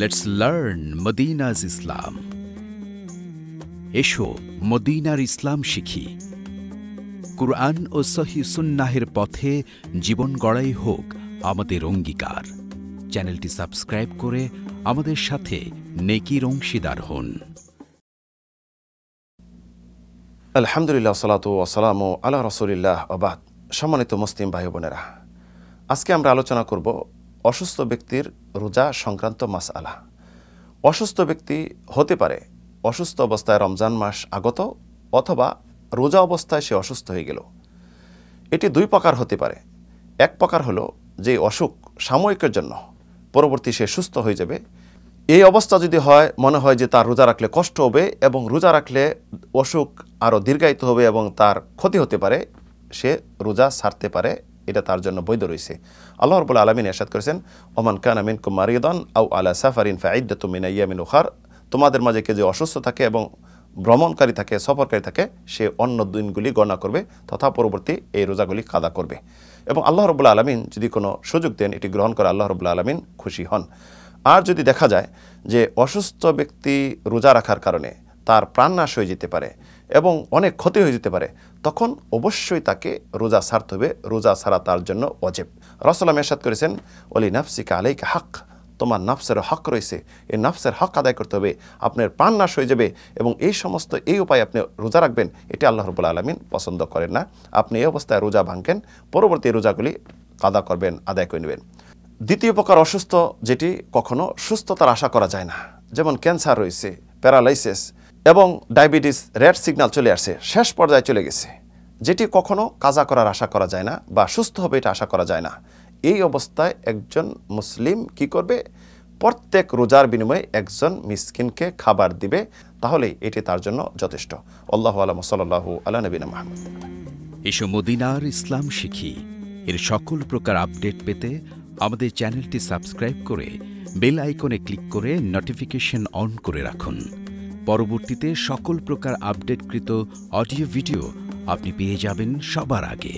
let's learn মদিনাজ ইসলাম এসো মদিনার ইসলাম শিখি কুরআন ও সহি সুন্নাহের পথে জীবন গড়াই হোক আমাদের অঙ্গীকার চ্যানেলটি সাবস্ক্রাইব করে আমাদের সাথে নেকির অংশীদার হন আলহামদুলিল্লাহ সালাতু ওসালাম আল্লাহ রসুলিল্লাহ আবাদ সম্মানিত মুসলিম ভাই বোনেরা আজকে আমরা আলোচনা করব অসুস্থ ব্যক্তির রোজা সংক্রান্ত মাস আলা অসুস্থ ব্যক্তি হতে পারে অসুস্থ অবস্থায় রমজান মাস আগত অথবা রোজা অবস্থায় সে অসুস্থ হয়ে গেল এটি দুই প্রকার হতে পারে এক প্রকার হলো যে অসুখ সাময়িকের জন্য পরবর্তী সে সুস্থ হয়ে যাবে এই অবস্থা যদি হয় মনে হয় যে তার রোজা রাখলে কষ্ট হবে এবং রোজা রাখলে অসুখ আরও দীর্ঘায়িত হবে এবং তার ক্ষতি হতে পারে সে রোজা ছাড়তে পারে এটা তার জন্য বৈধ রয়েছে আল্লাহ রবুল্লা আলমিন এরশাদ করেছেন ওমান খান আমিন কুমারিদন আউ আলা সাফারিন ফাঈদ্দ তুমিন ইয়ামিন উখার তোমাদের মাঝে কে যে অসুস্থ থাকে এবং ভ্রমণকারী থাকে সফরকারী থাকে সে অন্য দিনগুলি গণনা করবে তথা পরবর্তী এই রোজাগুলি কাদা করবে এবং আল্লাহ রবুল্লা আলমিন যদি কোনো সুযোগ দেন এটি গ্রহণ করে আল্লাহ রবুল্লা আলমিন খুশি হন আর যদি দেখা যায় যে অসুস্থ ব্যক্তি রোজা রাখার কারণে তার প্রাণ নাশ হয়ে যেতে পারে এবং অনেক ক্ষতি হয়ে যেতে পারে তখন অবশ্যই তাকে রোজা সারতে হবে রোজা সারা তার জন্য অজেব রসলাম এরশাদ করেছেন অলি নাফসিকা আলাইকা হাক তোমার নাফসের হক রয়েছে এই নাফসের হক আদায় করতে হবে আপনার প্রাণ নাশ হয়ে যাবে এবং এই সমস্ত এই উপায় আপনি রোজা রাখবেন এটি আল্লাহ রবুল্লা আলমিন পছন্দ করেন না আপনি এই অবস্থায় রোজা ভাঙেন পরবর্তী রোজাগুলি কাদা করবেন আদায় করে নেবেন দ্বিতীয় প্রকার অসুস্থ যেটি কখনো সুস্থতার আশা করা যায় না যেমন ক্যান্সার রয়েছে প্যারালাইসিস এবং ডায়াবেটিস রেড সিগনাল চলে আসছে শেষ পর্যায়ে চলে গেছে যেটি কখনো কাজা করার আশা করা যায় না বা সুস্থ হবে এটা আশা করা যায় না এই অবস্থায় একজন মুসলিম কি করবে প্রত্যেক রোজার বিনিময়ে একজন মিসকিনকে খাবার দিবে তাহলে এটি তার জন্য যথেষ্ট আল্লাহ আলম সাল্লাহ আল্লাহ নবীন মাহমুদ এসব মদিনার ইসলাম শিখি এর সকল প্রকার আপডেট পেতে আমাদের চ্যানেলটি সাবস্ক্রাইব করে বেল আইকনে ক্লিক করে নোটিফিকেশন অন করে রাখুন পরবর্তীতে সকল প্রকার আপডেটকৃত অডিও ভিডিও আপনি পেয়ে যাবেন সবার আগে